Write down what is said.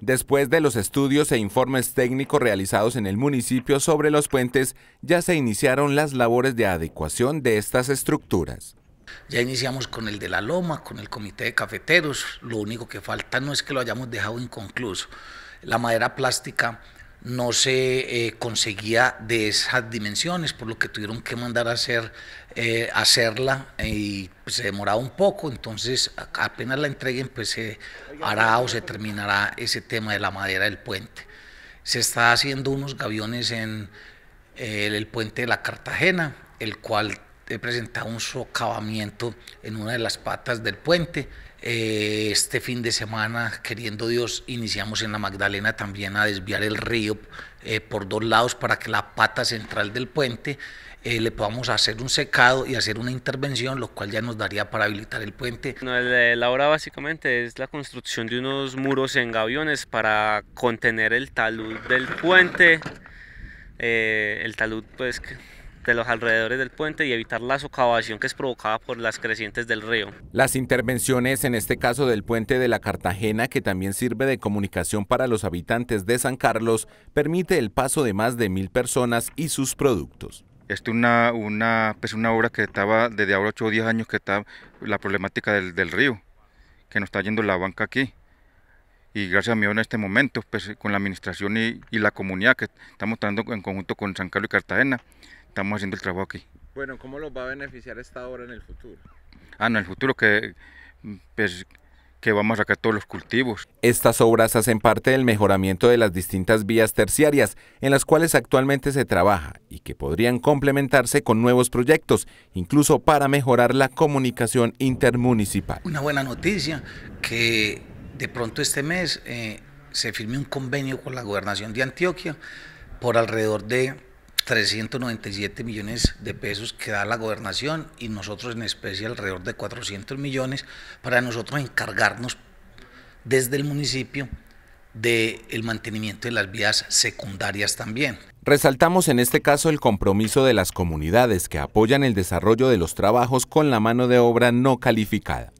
Después de los estudios e informes técnicos realizados en el municipio sobre los puentes, ya se iniciaron las labores de adecuación de estas estructuras. Ya iniciamos con el de la Loma, con el comité de cafeteros, lo único que falta no es que lo hayamos dejado inconcluso. La madera plástica no se eh, conseguía de esas dimensiones, por lo que tuvieron que mandar a hacer, eh, hacerla y pues, se demoraba un poco, entonces apenas la entreguen pues se hará o se terminará ese tema de la madera del puente. Se está haciendo unos gaviones en eh, el puente de la Cartagena, el cual presentado un socavamiento en una de las patas del puente. Eh, este fin de semana, queriendo Dios, iniciamos en la Magdalena también a desviar el río eh, por dos lados para que la pata central del puente eh, le podamos hacer un secado y hacer una intervención, lo cual ya nos daría para habilitar el puente. la obra básicamente es la construcción de unos muros en gaviones para contener el talud del puente. el talud, pues, de los alrededores del puente y evitar la socavación que es provocada por las crecientes del río. Las intervenciones en este caso del puente de la Cartagena, que también sirve de comunicación para los habitantes de San Carlos, permite el paso de más de mil personas y sus productos. Esto es una, una, pues una obra que estaba desde ahora 8 o 10 años que está la problemática del, río, que nos está yendo la banca aquí y gracias a mí, en este momento, pues, con la administración y, y la comunidad que estamos tratando en conjunto con San Carlos y Cartagena, estamos haciendo el trabajo aquí. Bueno, ¿cómo los va a beneficiar esta obra en el futuro? Ah, no, en el futuro que, pues, que vamos a sacar todos los cultivos. Estas obras hacen parte del mejoramiento de las distintas vías terciarias en las cuales actualmente se trabaja y que podrían complementarse con nuevos proyectos, incluso para mejorar la comunicación intermunicipal. Una buena noticia que de pronto este mes eh, se firmó un convenio con la gobernación de Antioquia por alrededor de 397 millones de pesos que da la gobernación y nosotros en especie alrededor de 400 millones para nosotros encargarnos desde el municipio del mantenimiento de las vías secundarias también. Resaltamos en este caso el compromiso de las comunidades que apoyan el desarrollo de los trabajos con la mano de obra no calificada.